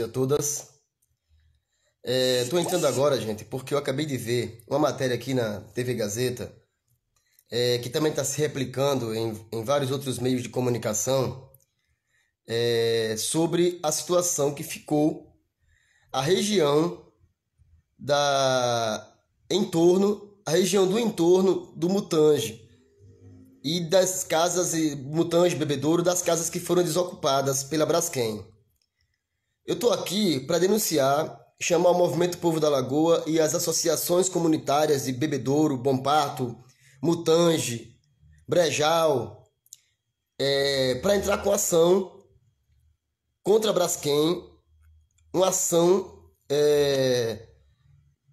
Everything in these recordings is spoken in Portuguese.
e a todas. Estou é, entrando agora, gente, porque eu acabei de ver uma matéria aqui na TV Gazeta, é, que também está se replicando em, em, vários outros meios de comunicação, é, sobre a situação que ficou a região da entorno, a região do entorno do Mutange e das casas Mutange Bebedouro, das casas que foram desocupadas pela Braskem. Eu estou aqui para denunciar, chamar o Movimento Povo da Lagoa e as associações comunitárias de Bebedouro, Bom Parto, Mutange, Brejal, é, para entrar com ação contra a Braskem, uma ação é,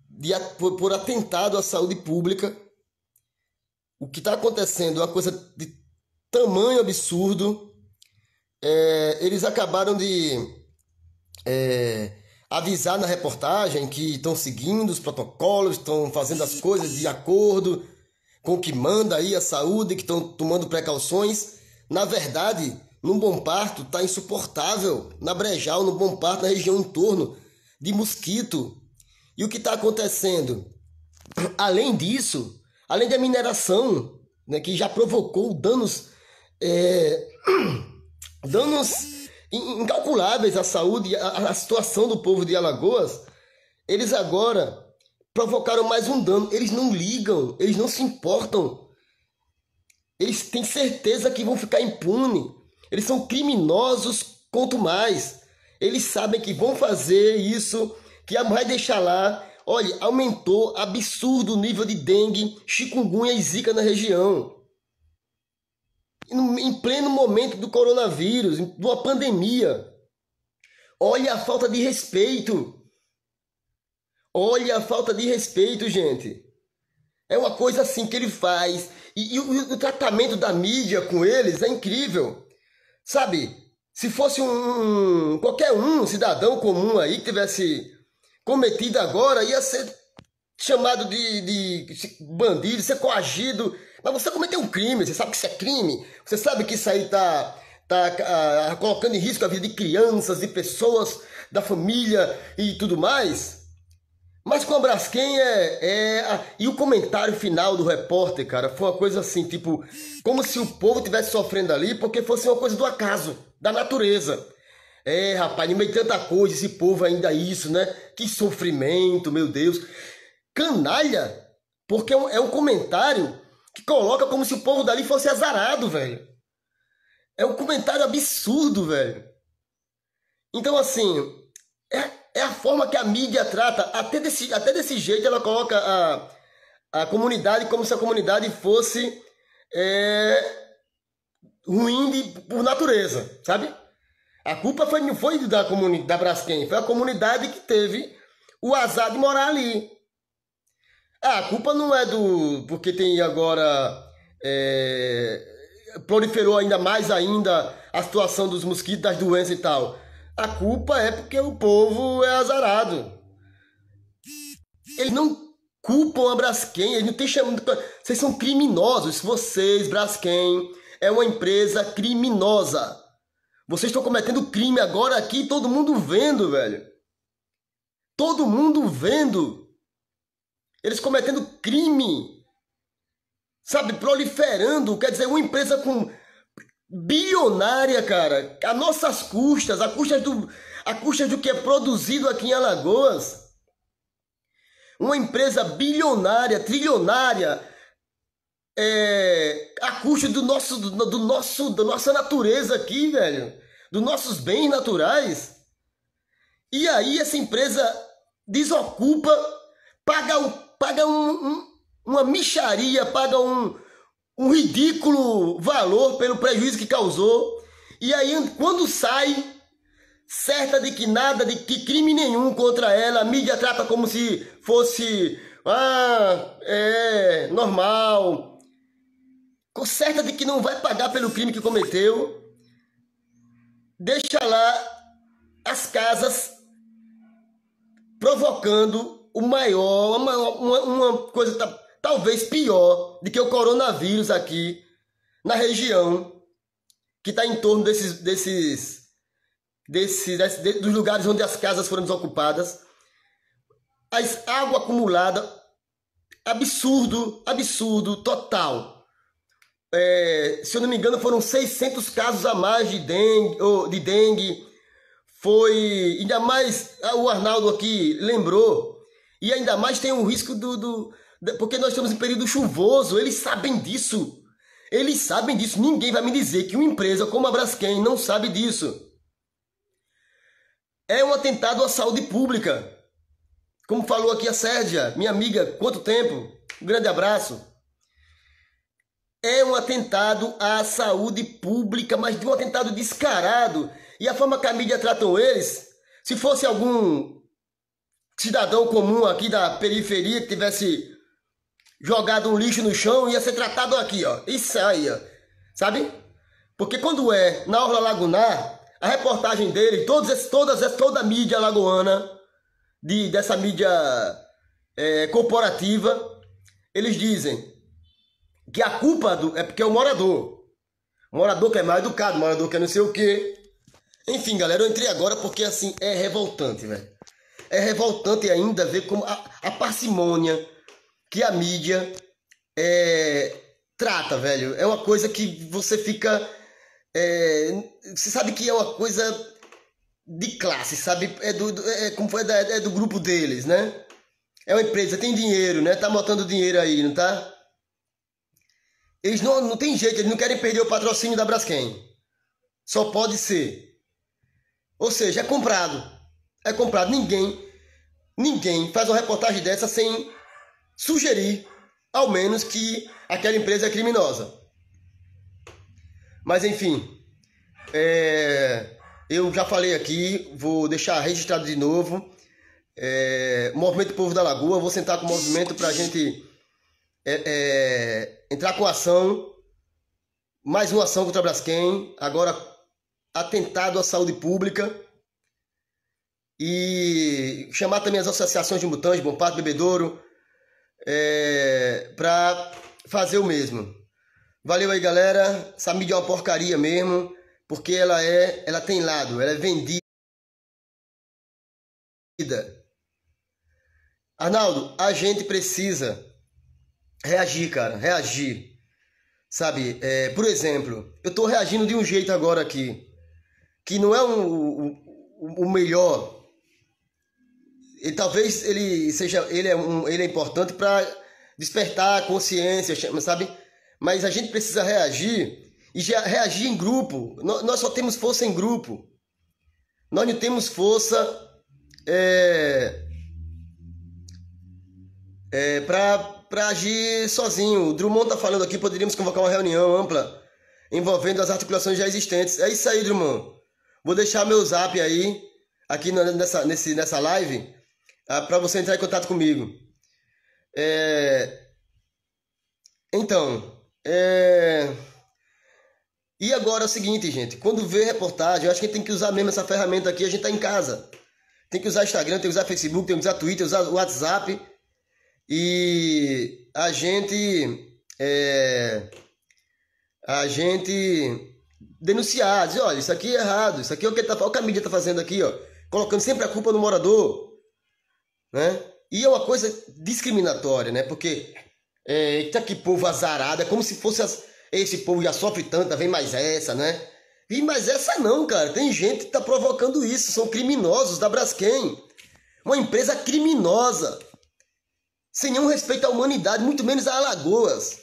de, por, por atentado à saúde pública. O que está acontecendo é uma coisa de tamanho absurdo. É, eles acabaram de é, avisar na reportagem que estão seguindo os protocolos, estão fazendo as coisas de acordo com o que manda aí a saúde, que estão tomando precauções. Na verdade, no Bom Parto está insuportável, na Brejal, no Bom Parto, na região em torno de mosquito. E o que está acontecendo? Além disso, além da mineração, né, que já provocou danos, é, danos incalculáveis a saúde, a situação do povo de Alagoas, eles agora provocaram mais um dano. Eles não ligam, eles não se importam. Eles têm certeza que vão ficar impunes. Eles são criminosos, quanto mais. Eles sabem que vão fazer isso, que vai deixar lá. Olha, aumentou absurdo o nível de dengue, chikungunya e zika na região em pleno momento do coronavírus, de uma pandemia. Olha a falta de respeito. Olha a falta de respeito, gente. É uma coisa assim que ele faz. E, e o, o, tratamento da mídia com eles é incrível. Sabe? Se fosse um, um qualquer um, um cidadão comum aí que tivesse cometido agora, ia ser chamado de, de bandido, ser coagido. Mas você cometeu um crime, você sabe que isso é crime, você sabe que isso aí tá, tá uh, colocando em risco a vida de crianças, de pessoas, da família e tudo mais. Mas com a Braskem é, é a... E o comentário final do repórter, cara, foi uma coisa assim, tipo, como se o povo estivesse sofrendo ali porque fosse uma coisa do acaso, da natureza. É, rapaz, no meio de tanta coisa, esse povo ainda isso, né? Que sofrimento, meu Deus canalha, porque é, é um comentário que coloca como se o povo dali fosse azarado, velho. É um comentário absurdo, velho. Então, assim, é, é a forma que a mídia trata, até desse, até desse jeito ela coloca a, a comunidade como se a comunidade fosse é, ruim de, por natureza, sabe? A culpa foi, não foi da, comunidade da Braskem, foi a comunidade que teve o azar de morar ali. Ah, a culpa não é do. Porque tem agora. É, proliferou ainda mais ainda a situação dos mosquitos, das doenças e tal. A culpa é porque o povo é azarado. Eles não culpam a Braskem, eles não estão chamado. Vocês são criminosos. Vocês, Braskem, é uma empresa criminosa. Vocês estão cometendo crime agora aqui, todo mundo vendo, velho. Todo mundo vendo. Eles cometendo crime, sabe? Proliferando. Quer dizer, uma empresa com bilionária, cara, a nossas custas, a custas do, a custas do que é produzido aqui em Alagoas. Uma empresa bilionária, trilionária, é, a custa do nosso, do, do nosso, da nossa natureza aqui, velho, dos nossos bens naturais. E aí essa empresa desocupa, paga o paga um, um, uma micharia, paga um, um ridículo valor pelo prejuízo que causou. E aí, quando sai, certa de que nada, de que crime nenhum contra ela, a mídia trata como se fosse, ah, é, normal. Certa de que não vai pagar pelo crime que cometeu. Deixa lá as casas provocando o maior, uma, uma coisa tá, talvez pior do que o coronavírus aqui na região que está em torno desses, desses, desses, desses, dos lugares onde as casas foram desocupadas. a água acumulada, absurdo, absurdo, total. É, se eu não me engano, foram 600 casos a mais de dengue, de dengue foi ainda mais ah, o Arnaldo aqui lembrou e ainda mais tem o risco do, do porque nós estamos em período chuvoso, eles sabem disso. Eles sabem disso. Ninguém vai me dizer que uma empresa como a Braskem não sabe disso. É um atentado à saúde pública. Como falou aqui a Sérgia, minha amiga, quanto tempo? Um grande abraço. É um atentado à saúde pública, mas de um atentado descarado. E a forma que a mídia tratam eles, se fosse algum cidadão comum aqui da periferia que tivesse jogado um lixo no chão ia ser tratado aqui, ó. Isso aí, ó. Sabe? Porque quando é na Orla Lagunar, a reportagem dele, todos esses, todas, toda a mídia lagoana, de, dessa mídia é, corporativa, eles dizem que a culpa do, é porque é o morador. O morador que é mais educado, o morador que é não sei o quê. Enfim, galera, eu entrei agora porque assim é revoltante, velho. É revoltante ainda ver como a, a parcimônia que a mídia é, trata, velho. É uma coisa que você fica. É, você sabe que é uma coisa de classe, sabe? É do, é, como foi, é, é do grupo deles, né? É uma empresa, tem dinheiro, né? Tá botando dinheiro aí, não tá? Eles não, não tem jeito, eles não querem perder o patrocínio da Braskem. Só pode ser. Ou seja, é comprado é comprado. Ninguém, ninguém faz uma reportagem dessa sem sugerir, ao menos, que aquela empresa é criminosa. Mas enfim, é, eu já falei aqui, vou deixar registrado de novo. É, movimento Povo da Lagoa, vou sentar com o movimento para a gente é, é, entrar com ação. Mais uma ação contra a Braskem, agora atentado à saúde pública. E chamar também as associações de mutantes, Bom Pato, Bebedouro, é, para fazer o mesmo. Valeu aí, galera. Essa mídia é uma porcaria mesmo, porque ela é, ela tem lado, ela é vendida. Arnaldo, a gente precisa reagir, cara, reagir. Sabe, é, por exemplo, eu tô reagindo de um jeito agora aqui, que não é o um, um, um melhor e talvez ele seja ele é um, ele é importante para despertar a consciência, sabe? Mas a gente precisa reagir e reagir em grupo. Nós só temos força em grupo. Nós não temos força é, é, para agir sozinho. O Drummond está falando aqui, poderíamos convocar uma reunião ampla envolvendo as articulações já existentes. É isso aí, Drummond. Vou deixar meu zap aí, aqui nessa, nesse, nessa live, ah, para você entrar em contato comigo. É... Então, é... e agora é o seguinte, gente. Quando vê reportagem, eu acho que a gente tem que usar mesmo essa ferramenta aqui. A gente tá em casa. Tem que usar Instagram, tem que usar Facebook, tem que usar Twitter, usar WhatsApp. E a gente. É... A gente denunciar, dizer, olha, isso aqui é errado, isso aqui é o que, tá, o que a mídia tá fazendo aqui, ó. Colocando sempre a culpa no morador né? E é uma coisa discriminatória, né? Porque é, tá que povo azarado, é como se fosse as, esse povo já sofre tanto, vem mais essa, né? E mais essa não, cara. Tem gente que tá provocando isso, são criminosos da Braskem. Uma empresa criminosa. Sem nenhum respeito à humanidade, muito menos a Alagoas.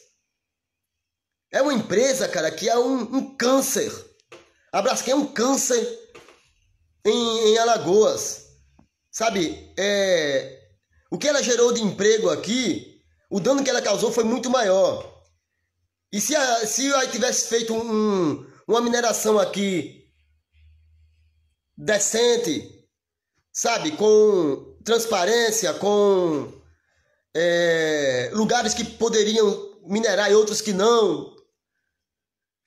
É uma empresa, cara, que é um, um câncer. A Braskem é um câncer em, em Alagoas. Sabe, é, o que ela gerou de emprego aqui, o dano que ela causou foi muito maior. E se a, se a tivesse feito um, uma mineração aqui decente, sabe, com transparência, com é, lugares que poderiam minerar e outros que não,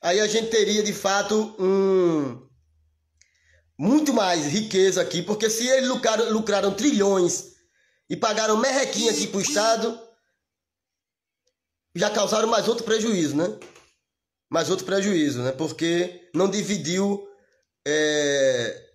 aí a gente teria de fato um, muito mais riqueza aqui, porque se eles lucraram, lucraram trilhões e pagaram merrequinha aqui pro Estado, já causaram mais outro prejuízo, né? Mais outro prejuízo, né? Porque não dividiu é,